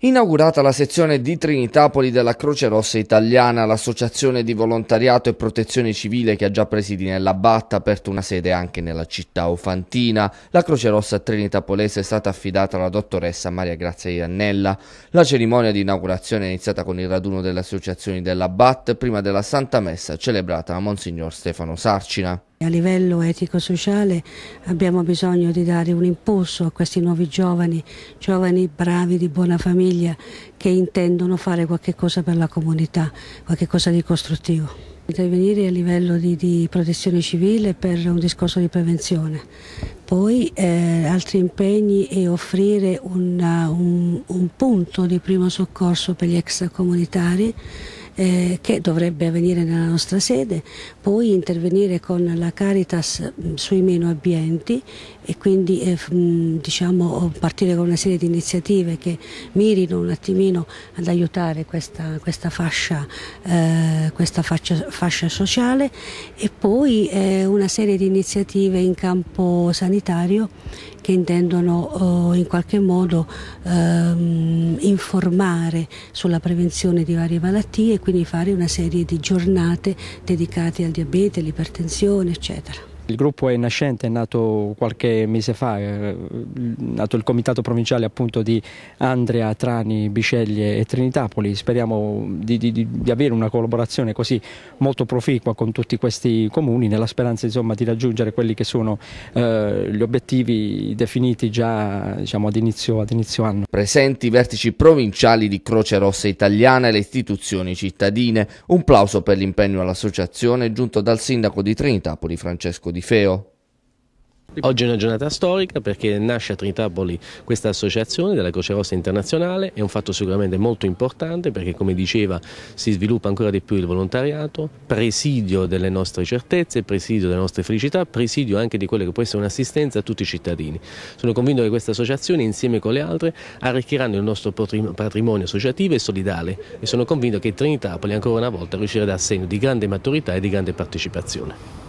Inaugurata la sezione di Trinitapoli della Croce Rossa Italiana, l'associazione di volontariato e protezione civile che ha già presidi nella BAT ha aperto una sede anche nella città ofantina. La Croce Rossa Trinitapolese è stata affidata alla dottoressa Maria Grazia Iannella. La cerimonia di inaugurazione è iniziata con il raduno delle associazioni della Bat prima della Santa Messa celebrata da Monsignor Stefano Sarcina. A livello etico-sociale abbiamo bisogno di dare un impulso a questi nuovi giovani, giovani bravi di buona famiglia che intendono fare qualche cosa per la comunità, qualche cosa di costruttivo. Intervenire a livello di, di protezione civile per un discorso di prevenzione, poi eh, altri impegni e offrire una, un, un punto di primo soccorso per gli extracomunitari eh, che dovrebbe avvenire nella nostra sede, poi intervenire con la Caritas mm, sui meno abbienti e quindi eh, mm, diciamo, partire con una serie di iniziative che mirino un attimino ad aiutare questa, questa, fascia, eh, questa fascia, fascia, sociale e poi eh, una serie di iniziative in campo sanitario che intendono eh, in qualche modo ehm, informare sulla prevenzione di varie malattie e quindi fare una serie di giornate dedicate al diabete, all'ipertensione, eccetera. Il gruppo è nascente, è nato qualche mese fa, è eh, nato il comitato provinciale appunto di Andrea, Trani, Biceglie e Trinitapoli. Speriamo di, di, di avere una collaborazione così molto proficua con tutti questi comuni nella speranza insomma, di raggiungere quelli che sono eh, gli obiettivi definiti già diciamo, ad, inizio, ad inizio anno. Presenti i vertici provinciali di Croce Rossa Italiana e le istituzioni cittadine. Un plauso per l'impegno all'associazione giunto dal sindaco di Trinitapoli Francesco Di di Feo. Oggi è una giornata storica perché nasce a Trinitapoli questa associazione della Croce Rossa Internazionale, è un fatto sicuramente molto importante perché come diceva si sviluppa ancora di più il volontariato, presidio delle nostre certezze, presidio delle nostre felicità, presidio anche di quella che può essere un'assistenza a tutti i cittadini. Sono convinto che questa associazione insieme con le altre arricchiranno il nostro patrimonio associativo e solidale e sono convinto che Trinitapoli ancora una volta riuscirà a dar segno di grande maturità e di grande partecipazione.